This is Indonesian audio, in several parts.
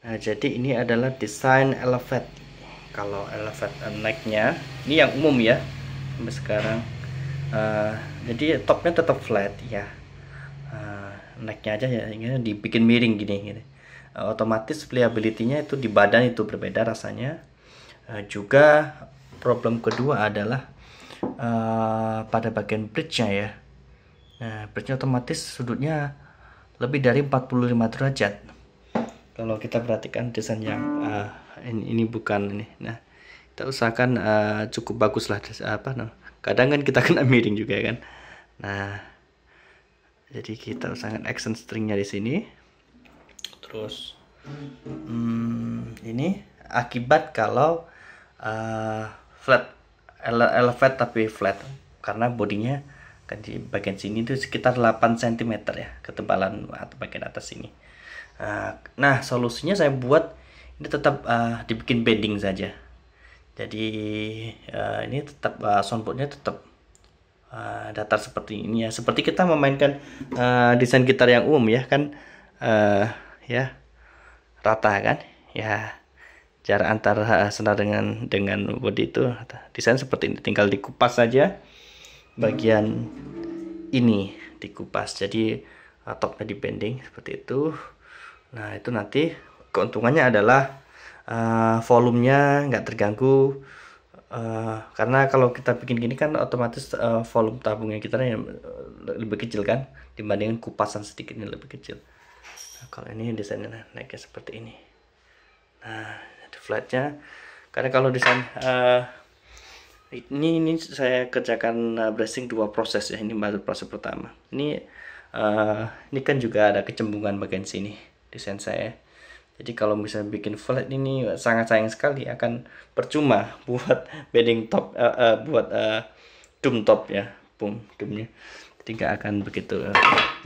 Nah, jadi ini adalah desain elevat. Kalau elevat naiknya, ini yang umum ya, sampai sekarang. Uh, jadi topnya tetap flat ya. Uh, necknya aja ya, ini dibikin miring gini. gini. Uh, otomatis playability nya itu di badan itu berbeda rasanya. Uh, juga problem kedua adalah uh, pada bagian bridge-nya ya. Nah, bridge-nya otomatis sudutnya lebih dari 45 derajat kalau kita perhatikan desain yang uh, ini, ini bukan ini nah kita usahakan uh, cukup bagus lah ah, apa no? kadang kan kita kena miring juga kan nah jadi kita usahakan action stringnya di sini terus hmm, ini akibat kalau uh, flat elevate tapi flat karena bodinya kan di bagian sini itu sekitar 8 cm ya ketebalan atau bagian atas sini Eh, nah solusinya saya buat ini tetap uh, dibikin bending saja jadi uh, ini tetap uh, soundboardnya tetap uh, datar seperti ini ya seperti kita memainkan uh, desain gitar yang umum ya kan uh, ya rata kan ya jarak antara senar dengan dengan body itu desain seperti ini tinggal dikupas saja bagian ini dikupas jadi topnya di seperti itu Nah itu nanti keuntungannya adalah uh, volumenya nggak terganggu uh, karena kalau kita bikin gini kan otomatis uh, volume tabungnya kita yang lebih kecil kan dibandingkan kupasan sedikit ini lebih kecil. Nah, kalau ini desainnya naiknya seperti ini. Nah ada flatnya karena kalau desain uh, ini ini saya kerjakan uh, bracing dua proses ya ini baru proses pertama ini uh, ini kan juga ada kecembungan bagian sini desain saya jadi kalau bisa bikin flat ini sangat sayang sekali akan percuma buat bedding top uh, uh, buat uh, eh, doom top ya boom doomnya jadi nggak akan begitu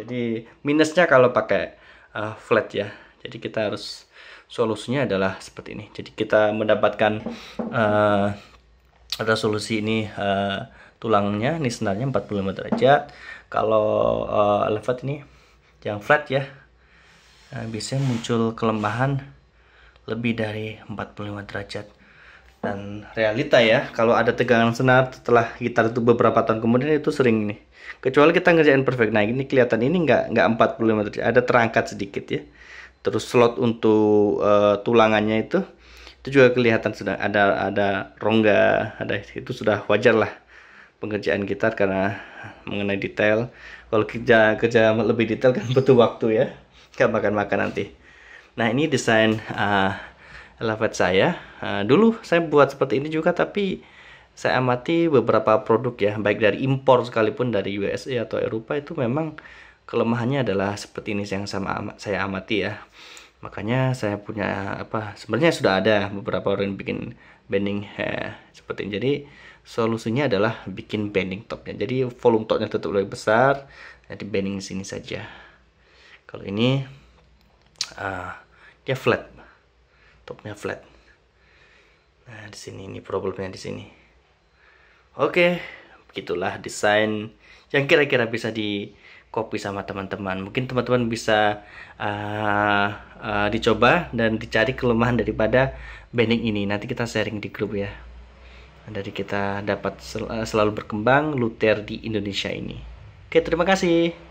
jadi minusnya kalau pakai uh, flat ya jadi kita harus solusinya adalah seperti ini jadi kita mendapatkan uh, solusi ini uh, tulangnya ini senarnya 45 derajat kalau uh, elevat ini yang flat ya Eh, biasanya muncul kelemahan lebih dari 45 derajat dan realita ya kalau ada tegangan senar setelah gitar itu beberapa tahun kemudian itu sering nih kecuali kita ngerjain perfect nah ini kelihatan ini nggak nggak 45 derajat ada terangkat sedikit ya terus slot untuk uh, tulangannya itu itu juga kelihatan sudah ada ada rongga ada itu sudah wajar lah pengerjaan gitar karena mengenai detail kalau kerja kerja lebih detail kan butuh waktu ya kita makan makan nanti nah ini desain uh, ah, lavet saya uh, dulu saya buat seperti ini juga tapi saya amati beberapa produk ya baik dari impor sekalipun dari USA atau Eropa itu memang kelemahannya adalah seperti ini yang sama saya amati ya makanya saya punya apa sebenarnya sudah ada beberapa orang yang bikin bending hair seperti ini jadi solusinya adalah bikin bending topnya jadi volume topnya tetap lebih besar jadi bending sini saja kalau ini uh, dia flat topnya flat nah di sini ini problemnya di sini oke okay, begitulah desain yang kira-kira bisa di kopi sama teman-teman. Mungkin teman-teman bisa uh, uh, dicoba dan dicari kelemahan daripada banding ini. Nanti kita sharing di grup ya. Dari kita dapat sel selalu berkembang Luther di Indonesia ini. Oke, terima kasih.